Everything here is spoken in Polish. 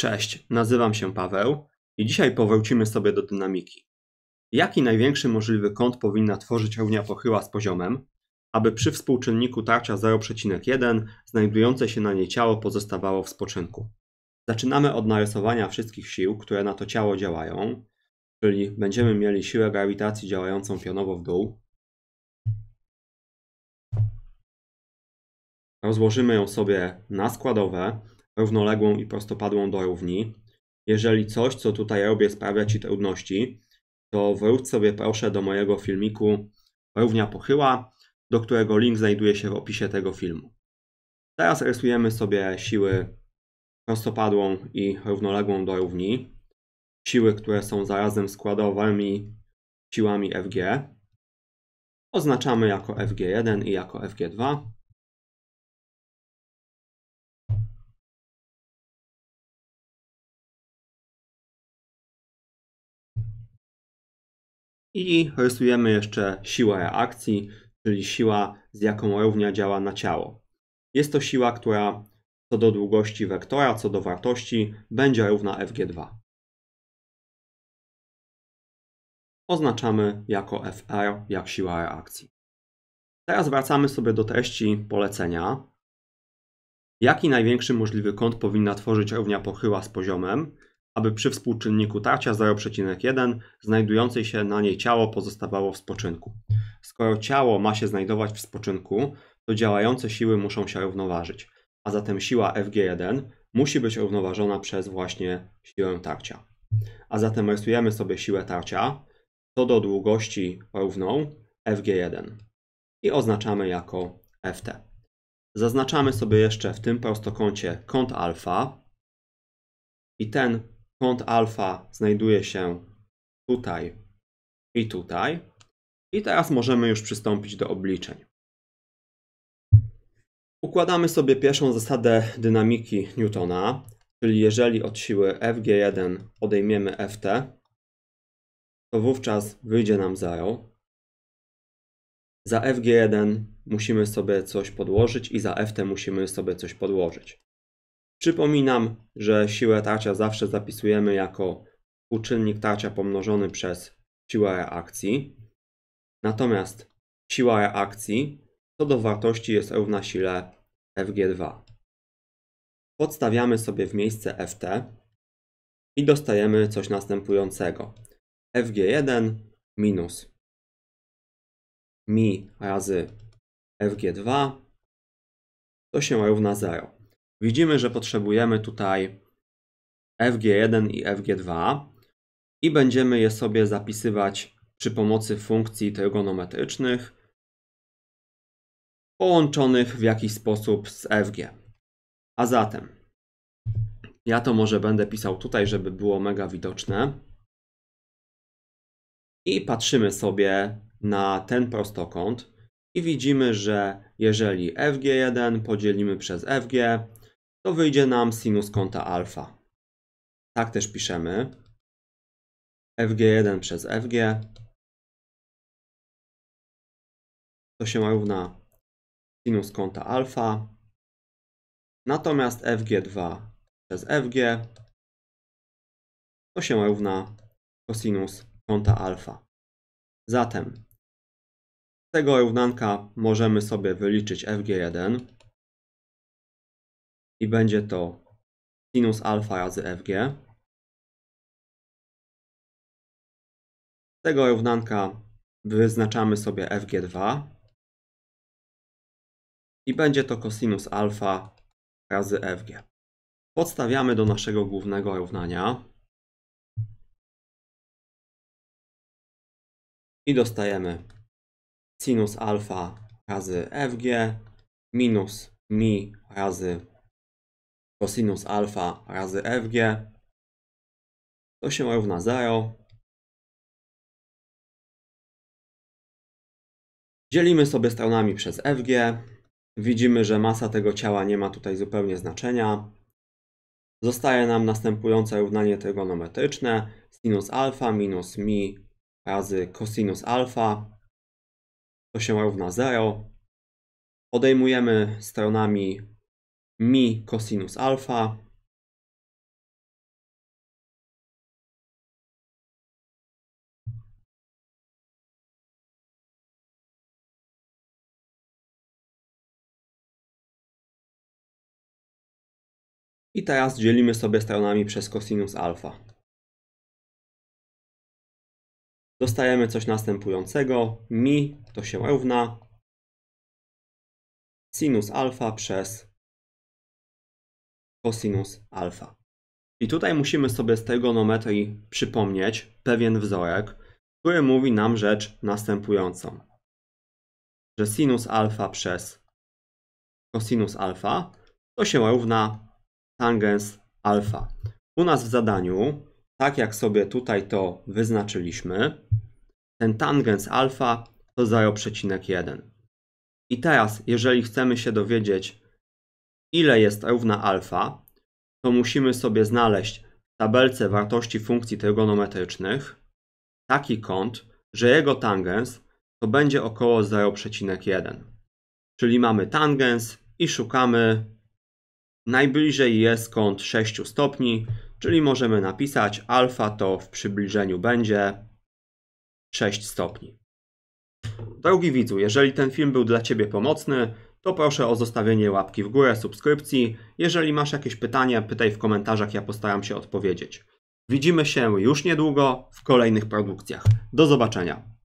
Cześć, nazywam się Paweł i dzisiaj powrócimy sobie do dynamiki. Jaki największy możliwy kąt powinna tworzyć równia pochyła z poziomem, aby przy współczynniku tarcia 0,1 znajdujące się na niej ciało pozostawało w spoczynku? Zaczynamy od narysowania wszystkich sił, które na to ciało działają, czyli będziemy mieli siłę grawitacji działającą pionowo w dół. Rozłożymy ją sobie na składowe, równoległą i prostopadłą do równi. Jeżeli coś, co tutaj robię, sprawia Ci trudności, to wróć sobie proszę do mojego filmiku Równia Pochyła, do którego link znajduje się w opisie tego filmu. Teraz rysujemy sobie siły prostopadłą i równoległą do równi, siły, które są zarazem składowymi siłami FG. Oznaczamy jako FG1 i jako FG2. I rysujemy jeszcze siłę reakcji, czyli siła, z jaką równia działa na ciało. Jest to siła, która co do długości wektora, co do wartości, będzie równa Fg2. Oznaczamy jako Fr, jak siła reakcji. Teraz wracamy sobie do treści polecenia. Jaki największy możliwy kąt powinna tworzyć równia pochyła z poziomem? aby przy współczynniku tarcia 0,1 znajdującej się na niej ciało pozostawało w spoczynku. Skoro ciało ma się znajdować w spoczynku, to działające siły muszą się równoważyć, a zatem siła Fg1 musi być równoważona przez właśnie siłę tarcia. A zatem rysujemy sobie siłę tarcia, co do długości równą Fg1 i oznaczamy jako Ft. Zaznaczamy sobie jeszcze w tym prostokącie kąt alfa i ten kąt alfa znajduje się tutaj i tutaj. I teraz możemy już przystąpić do obliczeń. Układamy sobie pierwszą zasadę dynamiki Newtona, czyli jeżeli od siły Fg1 odejmiemy Ft, to wówczas wyjdzie nam 0. Za Fg1 musimy sobie coś podłożyć i za Ft musimy sobie coś podłożyć. Przypominam, że siłę tarcia zawsze zapisujemy jako współczynnik tarcia pomnożony przez siłę reakcji. Natomiast siła reakcji co do wartości jest równa sile Fg2. Podstawiamy sobie w miejsce Ft i dostajemy coś następującego. Fg1 minus mi razy Fg2 to się równa 0. Widzimy, że potrzebujemy tutaj fg1 i fg2 i będziemy je sobie zapisywać przy pomocy funkcji trigonometrycznych połączonych w jakiś sposób z fg. A zatem, ja to może będę pisał tutaj, żeby było mega widoczne. I patrzymy sobie na ten prostokąt i widzimy, że jeżeli fg1 podzielimy przez fg, to wyjdzie nam sinus kąta alfa. Tak też piszemy. Fg1 przez Fg to się równa sinus kąta alfa. Natomiast Fg2 przez Fg to się równa kosinus kąta alfa. Zatem z tego równanka możemy sobie wyliczyć Fg1 i będzie to sinus alfa razy fg. Z tego równanka wyznaczamy sobie fg2 i będzie to cosinus alfa razy fg. Podstawiamy do naszego głównego równania i dostajemy sinus alfa razy fg minus mi razy cosinus alfa razy fg to się równa 0. Dzielimy sobie stronami przez fg. Widzimy, że masa tego ciała nie ma tutaj zupełnie znaczenia. Zostaje nam następujące równanie trygonometryczne. Sinus alfa minus mi razy cosinus alfa. To się równa 0. Odejmujemy stronami mi cosinus alfa I teraz dzielimy sobie stronami przez cosinus alfa. Dostajemy coś następującego. Mi to się równa sinus alfa przez cosinus alfa. I tutaj musimy sobie z trigonometrii przypomnieć pewien wzorek, który mówi nam rzecz następującą. Że sinus alfa przez cosinus alfa to się równa tangens alfa. U nas w zadaniu, tak jak sobie tutaj to wyznaczyliśmy, ten tangens alfa to 0,1. I teraz, jeżeli chcemy się dowiedzieć, ile jest równa alfa, to musimy sobie znaleźć w tabelce wartości funkcji trygonometrycznych taki kąt, że jego tangens to będzie około 0,1. Czyli mamy tangens i szukamy najbliżej jest kąt 6 stopni, czyli możemy napisać alfa to w przybliżeniu będzie 6 stopni. Drogi widzu, jeżeli ten film był dla Ciebie pomocny, to proszę o zostawienie łapki w górę, subskrypcji. Jeżeli masz jakieś pytania, pytaj w komentarzach, ja postaram się odpowiedzieć. Widzimy się już niedługo w kolejnych produkcjach. Do zobaczenia.